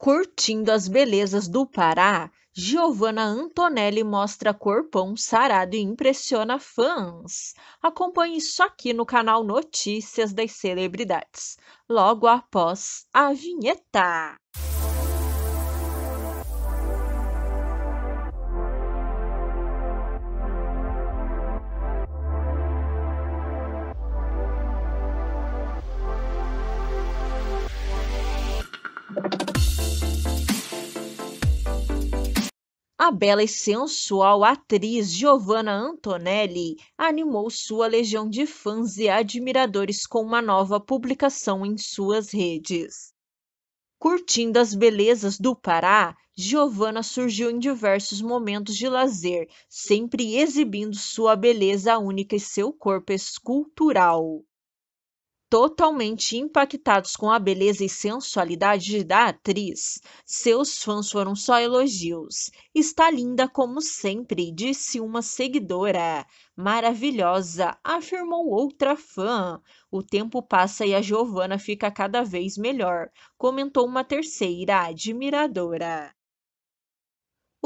Curtindo as belezas do Pará, Giovanna Antonelli mostra corpão sarado e impressiona fãs. Acompanhe isso aqui no canal Notícias das Celebridades, logo após a vinheta. A bela e sensual atriz Giovanna Antonelli animou sua legião de fãs e admiradores com uma nova publicação em suas redes. Curtindo as belezas do Pará, Giovanna surgiu em diversos momentos de lazer, sempre exibindo sua beleza única e seu corpo escultural. Totalmente impactados com a beleza e sensualidade da atriz, seus fãs foram só elogios. Está linda como sempre, disse uma seguidora. Maravilhosa, afirmou outra fã. O tempo passa e a Giovana fica cada vez melhor, comentou uma terceira admiradora.